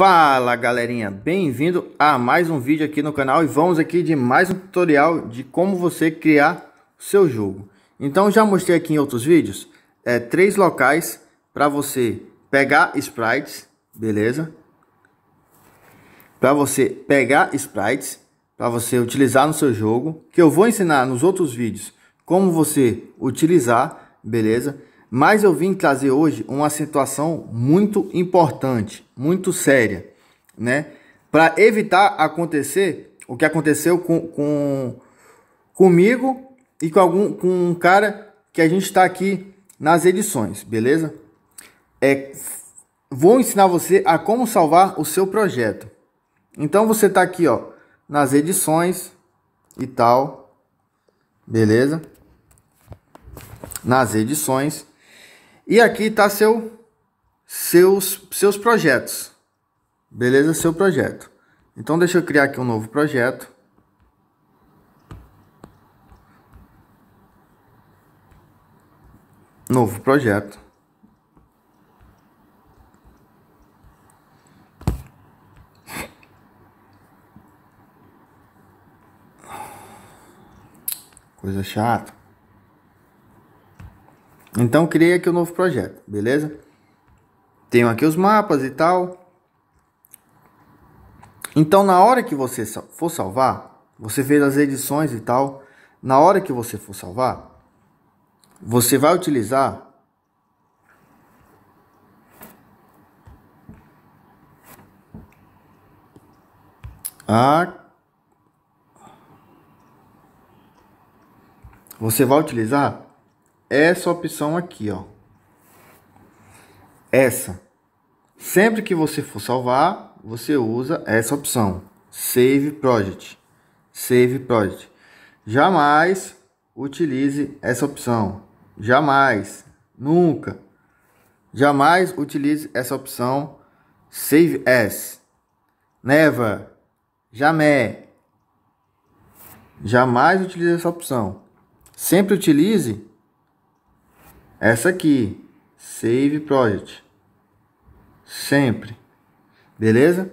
Fala galerinha, bem-vindo a mais um vídeo aqui no canal e vamos aqui de mais um tutorial de como você criar seu jogo. Então já mostrei aqui em outros vídeos é, três locais para você pegar sprites, beleza? Para você pegar sprites, para você utilizar no seu jogo, que eu vou ensinar nos outros vídeos como você utilizar, beleza? Mas eu vim trazer hoje uma situação muito importante, muito séria, né? Para evitar acontecer o que aconteceu com, com comigo e com algum com um cara que a gente está aqui nas edições, beleza? É, vou ensinar você a como salvar o seu projeto. Então você está aqui, ó, nas edições e tal, beleza? Nas edições e aqui está seu, seus, seus projetos. Beleza? Seu projeto. Então deixa eu criar aqui um novo projeto. Novo projeto. Coisa chata. Então criei aqui o um novo projeto, beleza? Tenho aqui os mapas e tal. Então na hora que você for salvar, você fez as edições e tal. Na hora que você for salvar, você vai utilizar a você vai utilizar essa opção aqui, ó. Essa. Sempre que você for salvar, você usa essa opção. Save Project. Save Project. Jamais utilize essa opção. Jamais. Nunca. Jamais utilize essa opção Save As. Never. Jamais. Jamais utilize essa opção. Sempre utilize essa aqui, Save Project. Sempre. Beleza?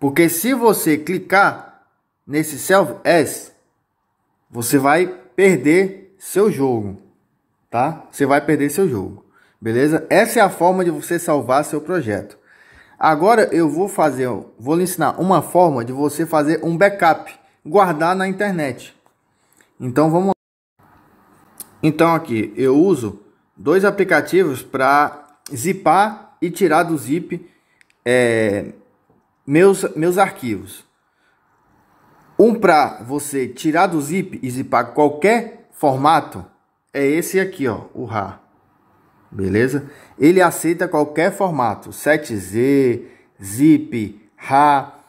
Porque se você clicar nesse Self S, você vai perder seu jogo, tá? Você vai perder seu jogo. Beleza? Essa é a forma de você salvar seu projeto. Agora eu vou fazer, vou lhe ensinar uma forma de você fazer um backup, guardar na internet. Então vamos então aqui eu uso dois aplicativos para zipar e tirar do zip é, meus, meus arquivos. Um para você tirar do zip e zipar qualquer formato é esse aqui, ó, o RAR. Beleza? Ele aceita qualquer formato, 7Z, zip, RAR,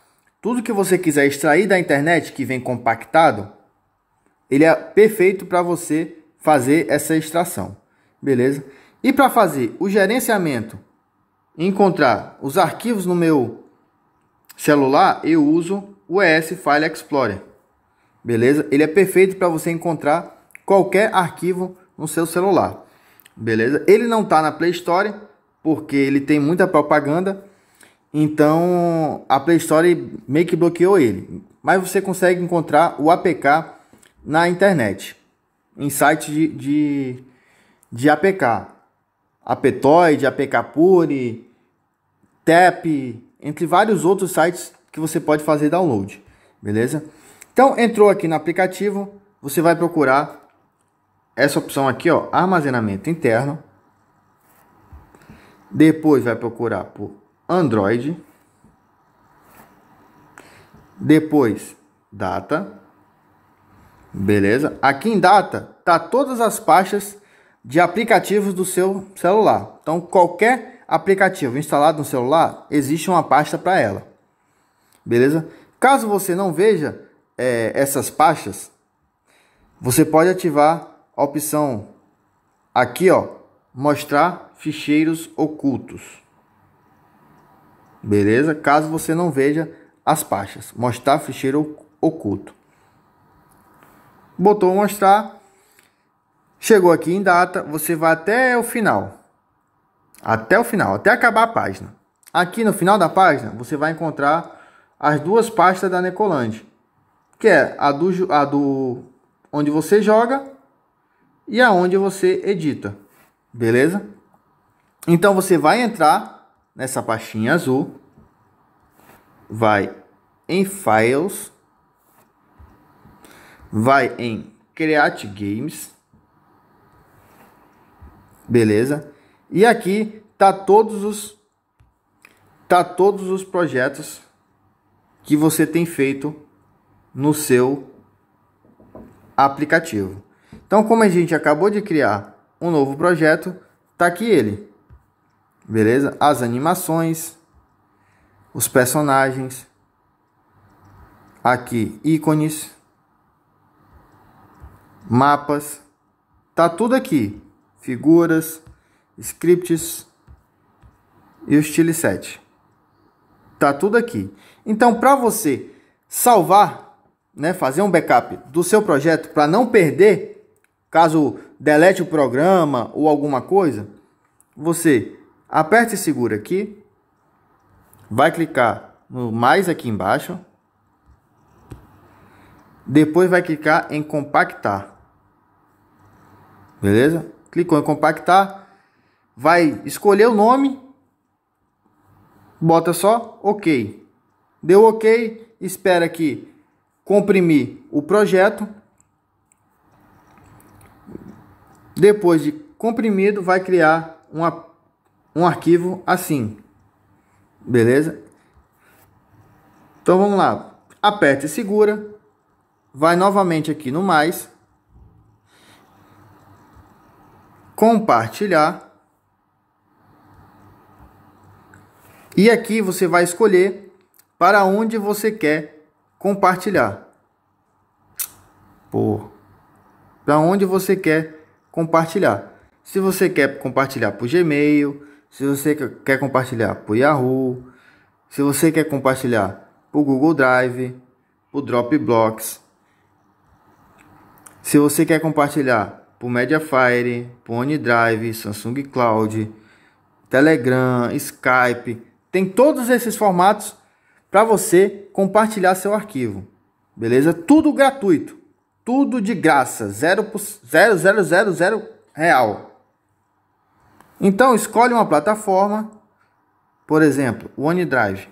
tudo que você quiser extrair da internet que vem compactado, ele é perfeito para você fazer essa extração. Beleza? E para fazer o gerenciamento, encontrar os arquivos no meu celular, eu uso o ES File Explorer. Beleza? Ele é perfeito para você encontrar qualquer arquivo no seu celular. Beleza? Ele não está na Play Store porque ele tem muita propaganda. Então a Play Store meio que bloqueou ele. Mas você consegue encontrar o APK na internet em sites de, de, de APK. Apetoid, APK Puri, TAP, entre vários outros sites que você pode fazer download, beleza? Então, entrou aqui no aplicativo, você vai procurar essa opção aqui, ó, armazenamento interno. Depois vai procurar por Android. Depois, data. Beleza? Aqui em data tá todas as pastas de aplicativos do seu celular. Então qualquer aplicativo instalado no celular existe uma pasta para ela. Beleza? Caso você não veja é, essas pastas, você pode ativar a opção aqui ó, mostrar ficheiros ocultos. Beleza? Caso você não veja as pastas, mostrar ficheiro oculto botou mostrar, chegou aqui em data, você vai até o final. Até o final, até acabar a página. Aqui no final da página, você vai encontrar as duas pastas da Necoland, que é a do, a do onde você joga e aonde você edita, beleza? Então você vai entrar nessa pastinha azul, vai em Files, vai em Create Games. Beleza? E aqui tá todos os tá todos os projetos que você tem feito no seu aplicativo. Então, como a gente acabou de criar um novo projeto, tá aqui ele. Beleza? As animações, os personagens, aqui ícones, mapas, tá tudo aqui, figuras, scripts e o estilo 7. Tá tudo aqui. Então, para você salvar, né, fazer um backup do seu projeto para não perder, caso delete o programa ou alguma coisa, você aperta e segura aqui, vai clicar no mais aqui embaixo, depois vai clicar em compactar. Beleza? Clicou em compactar. Vai escolher o nome. Bota só OK. Deu OK. Espera aqui comprimir o projeto. Depois de comprimido, vai criar uma, um arquivo assim. Beleza? Então vamos lá. Aperta e segura. Vai novamente aqui no mais. compartilhar. E aqui você vai escolher para onde você quer compartilhar. Por para onde você quer compartilhar. Se você quer compartilhar por Gmail, se você quer compartilhar por Yahoo, se você quer compartilhar por Google Drive, por Dropbox, se você quer compartilhar por Mediafire, por OneDrive, Samsung Cloud, Telegram, Skype. Tem todos esses formatos para você compartilhar seu arquivo. Beleza? Tudo gratuito. Tudo de graça. zero, 0,000 real. Então, escolhe uma plataforma, por exemplo, o OneDrive.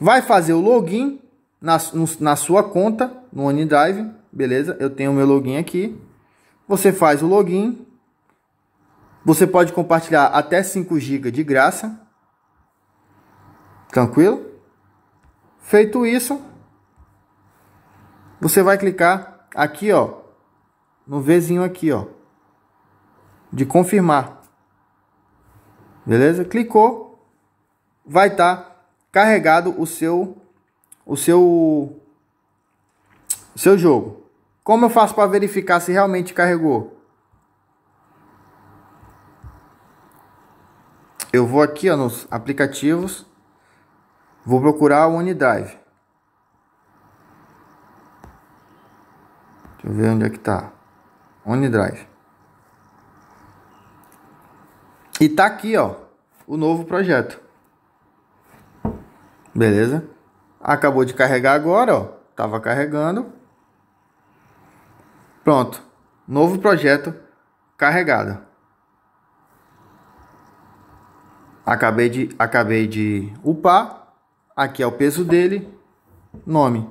Vai fazer o login na, na sua conta no OneDrive, beleza? Eu tenho meu login aqui. Você faz o login. Você pode compartilhar até 5 GB de graça. Tranquilo? Feito isso, você vai clicar aqui, ó, no Vzinho aqui, ó, de confirmar. Beleza? Clicou, vai estar tá carregado o seu o seu o seu jogo. Como eu faço para verificar se realmente carregou? Eu vou aqui ó, nos aplicativos, vou procurar o OneDrive. Deixa eu ver onde é que tá. OneDrive. E tá aqui, ó, o novo projeto. Beleza? Acabou de carregar agora, ó. Tava carregando. Pronto, novo projeto carregado. Acabei de, acabei de upar. Aqui é o peso dele. Nome.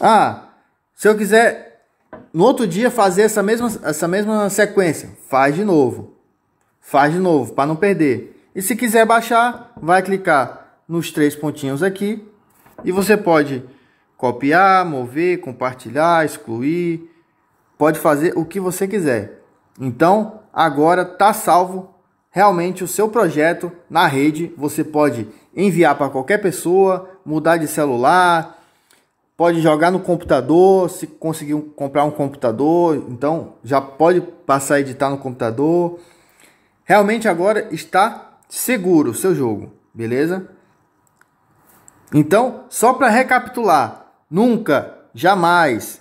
Ah, se eu quiser no outro dia fazer essa mesma, essa mesma sequência, faz de novo. Faz de novo para não perder. E se quiser baixar, vai clicar nos três pontinhos aqui e você pode copiar, mover, compartilhar, excluir, pode fazer o que você quiser. Então, agora está salvo realmente o seu projeto na rede. Você pode enviar para qualquer pessoa, mudar de celular, pode jogar no computador, se conseguir comprar um computador, então já pode passar a editar no computador. Realmente agora está seguro o seu jogo, beleza? Então, só para recapitular, Nunca, jamais,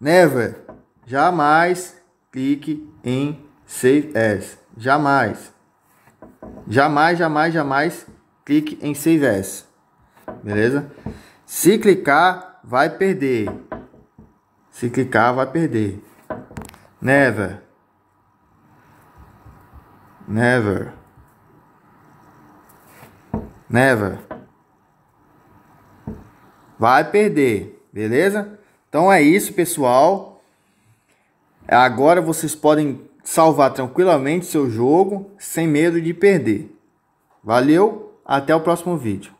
never, jamais clique em Save As. Jamais. Jamais, jamais, jamais clique em Save As. Beleza? Se clicar, vai perder. Se clicar, vai perder. Never. Never. Never vai perder, beleza? Então é isso, pessoal. Agora vocês podem salvar tranquilamente seu jogo sem medo de perder. Valeu, até o próximo vídeo.